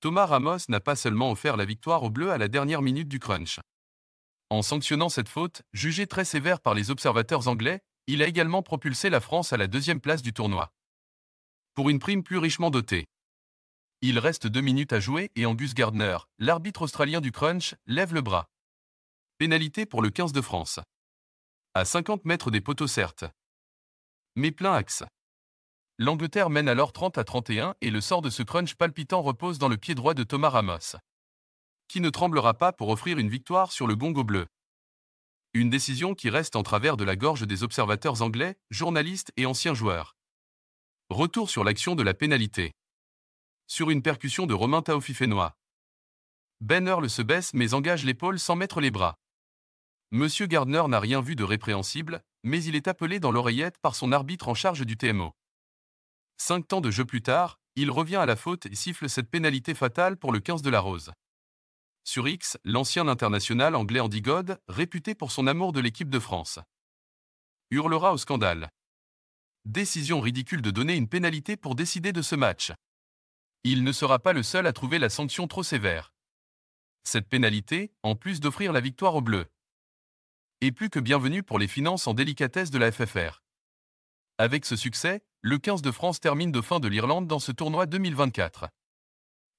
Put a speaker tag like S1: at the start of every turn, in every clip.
S1: Thomas Ramos n'a pas seulement offert la victoire aux Bleus à la dernière minute du crunch. En sanctionnant cette faute, jugée très sévère par les observateurs anglais, il a également propulsé la France à la deuxième place du tournoi. Pour une prime plus richement dotée. Il reste deux minutes à jouer et Angus Gardner, l'arbitre australien du crunch, lève le bras. Pénalité pour le 15 de France. À 50 mètres des poteaux certes. Mais plein axe. L'Angleterre mène alors 30 à 31 et le sort de ce crunch palpitant repose dans le pied droit de Thomas Ramos, qui ne tremblera pas pour offrir une victoire sur le Gongo bleu. Une décision qui reste en travers de la gorge des observateurs anglais, journalistes et anciens joueurs. Retour sur l'action de la pénalité. Sur une percussion de Romain Taoufifénois. Ben se baisse mais engage l'épaule sans mettre les bras. Monsieur Gardner n'a rien vu de répréhensible, mais il est appelé dans l'oreillette par son arbitre en charge du TMO. Cinq temps de jeu plus tard, il revient à la faute et siffle cette pénalité fatale pour le 15 de la Rose. Sur X, l'ancien international anglais Andy réputé pour son amour de l'équipe de France, hurlera au scandale. Décision ridicule de donner une pénalité pour décider de ce match. Il ne sera pas le seul à trouver la sanction trop sévère. Cette pénalité, en plus d'offrir la victoire aux Bleus, est plus que bienvenue pour les finances en délicatesse de la FFR. Avec ce succès, le 15 de France termine de fin de l'Irlande dans ce tournoi 2024.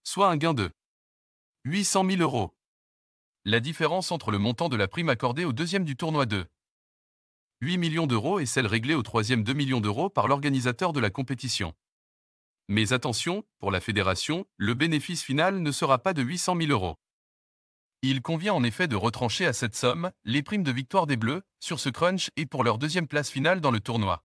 S1: Soit un gain de 800 000 euros. La différence entre le montant de la prime accordée au deuxième du tournoi de 8 millions d'euros et celle réglée au troisième 2 millions d'euros par l'organisateur de la compétition. Mais attention, pour la fédération, le bénéfice final ne sera pas de 800 000 euros. Il convient en effet de retrancher à cette somme les primes de victoire des Bleus sur ce crunch et pour leur deuxième place finale dans le tournoi.